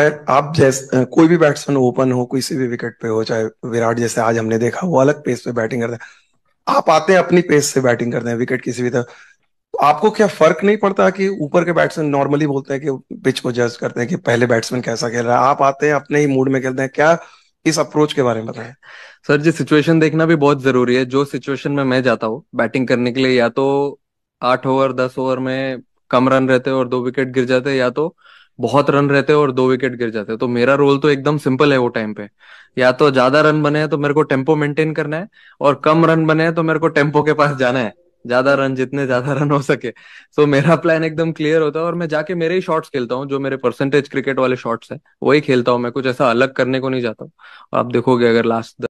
आप जैसे कोई भी बैट्समैन ओपन हो किसी भी विकेट पे हो चाहे विराट जैसे आज हमने देखा वो अलग पेस पे बैटिंग करते हैं आप आते हैं अपनी पेस से बैटिंग करते हैं विकेट किसी भी तरह आपको क्या फर्क नहीं पड़ता कि ऊपर के बैट्समैन नॉर्मली बोलते हैं कि पिच को जज करते हैं कि पहले बैट्समैन कैसा खेल रहा है आप आते हैं अपने ही मूड में खेलते हैं क्या इस अप्रोच के बारे में बताएं सर जी सिचुएशन देखना भी बहुत जरूरी है जो सिचुएशन में मैं जाता हूँ बैटिंग करने के लिए या तो आठ ओवर दस ओवर में कम रन रहते और दो विकेट गिर जाते या तो बहुत रन रहते और दो विकेट गिर जाते तो मेरा रोल तो एकदम सिंपल है वो टाइम पे या तो ज्यादा रन बने हैं तो मेरे को टेम्पो मेंटेन करना है और कम रन बने हैं तो मेरे को टेम्पो के पास जाना है ज्यादा रन जितने ज्यादा रन हो सके तो so, मेरा प्लान एकदम क्लियर होता है और मैं जाके मेरे ही शॉट्स खेलता हूँ जो मेरे परसेंटेज क्रिकेट वाले शॉट्स है वही खेलता हूँ मैं कुछ ऐसा अलग करने को नहीं जाता हूँ आप देखोगे अगर लास्ट